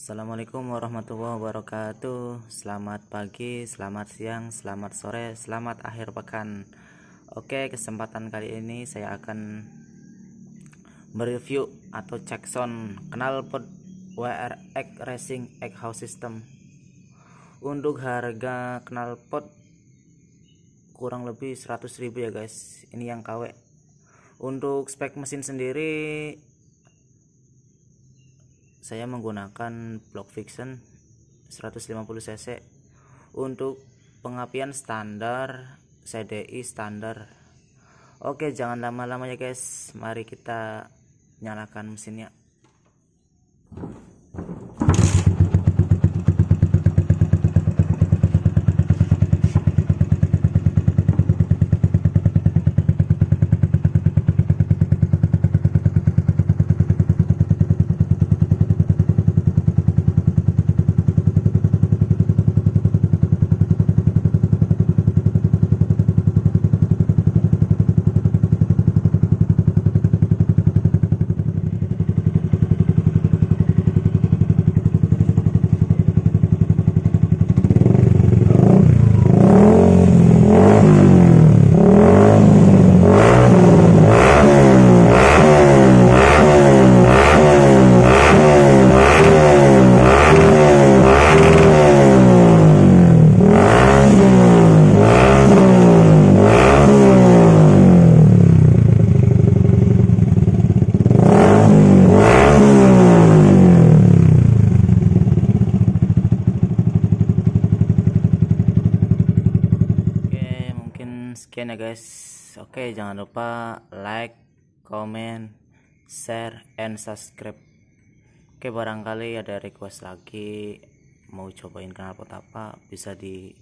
Assalamualaikum warahmatullahi wabarakatuh Selamat pagi, selamat siang, selamat sore, selamat akhir pekan Oke kesempatan kali ini saya akan mereview atau cek sound knalpot WRX Racing Exhaust System Untuk harga knalpot kurang lebih 100 ribu ya guys Ini yang KW Untuk spek mesin sendiri saya menggunakan Block Fiction 150 cc untuk pengapian standar CDI standar oke jangan lama-lama ya guys mari kita nyalakan mesinnya sekian ya guys oke jangan lupa like comment share and subscribe oke barangkali ada request lagi mau cobain kenapa apa bisa di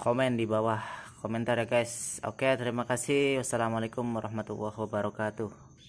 komen di bawah komentar ya guys oke terima kasih wassalamualaikum warahmatullahi wabarakatuh